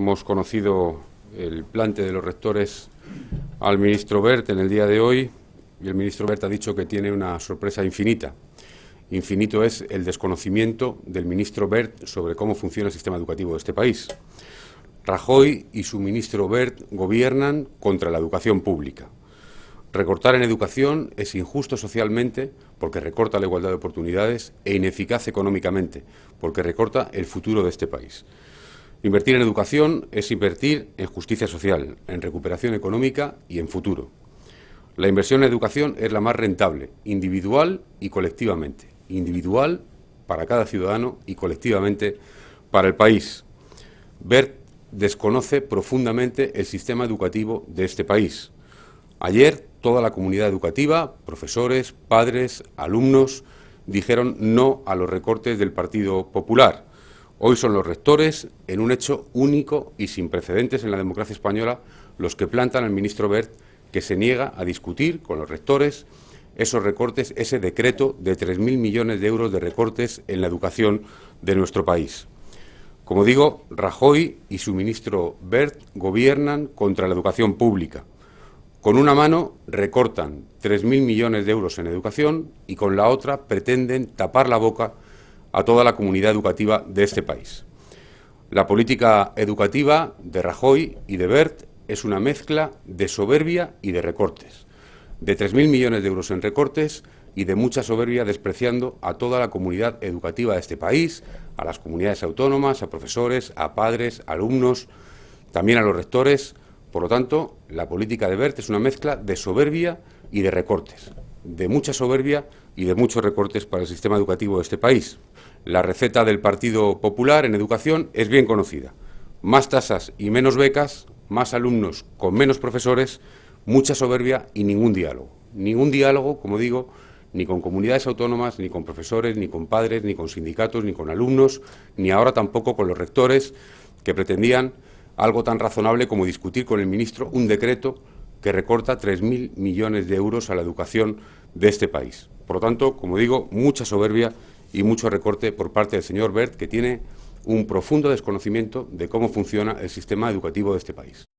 hemos conocido el plante de los rectores al ministro Bert en el día de hoy y el ministro Bert ha dicho que tiene una sorpresa infinita. Infinito es el desconocimiento del ministro Bert sobre cómo funciona el sistema educativo de este país. Rajoy y su ministro Bert gobiernan contra la educación pública. Recortar en educación es injusto socialmente porque recorta la igualdad de oportunidades e ineficaz económicamente porque recorta el futuro de este país. Invertir en educación es invertir en justicia social, en recuperación económica y en futuro. La inversión en educación es la más rentable, individual y colectivamente. Individual para cada ciudadano y colectivamente para el país. Bert desconoce profundamente el sistema educativo de este país. Ayer toda la comunidad educativa, profesores, padres, alumnos, dijeron no a los recortes del Partido Popular Hoy son los rectores, en un hecho único y sin precedentes en la democracia española, los que plantan al ministro Bert, que se niega a discutir con los rectores esos recortes, ese decreto de 3.000 millones de euros de recortes en la educación de nuestro país. Como digo, Rajoy y su ministro Bert gobiernan contra la educación pública. Con una mano recortan 3.000 millones de euros en educación y con la otra pretenden tapar la boca a toda la comunidad educativa de este país. La política educativa de Rajoy y de Bert es una mezcla de soberbia y de recortes, de 3.000 millones de euros en recortes y de mucha soberbia despreciando a toda la comunidad educativa de este país, a las comunidades autónomas, a profesores, a padres, alumnos, también a los rectores. Por lo tanto, la política de Bert es una mezcla de soberbia y de recortes de mucha soberbia y de muchos recortes para el sistema educativo de este país. La receta del Partido Popular en educación es bien conocida. Más tasas y menos becas, más alumnos con menos profesores, mucha soberbia y ningún diálogo. Ningún diálogo, como digo, ni con comunidades autónomas, ni con profesores, ni con padres, ni con sindicatos, ni con alumnos, ni ahora tampoco con los rectores que pretendían algo tan razonable como discutir con el ministro un decreto que recorta 3.000 millones de euros a la educación de este país. Por lo tanto, como digo, mucha soberbia y mucho recorte por parte del señor Bert, que tiene un profundo desconocimiento de cómo funciona el sistema educativo de este país.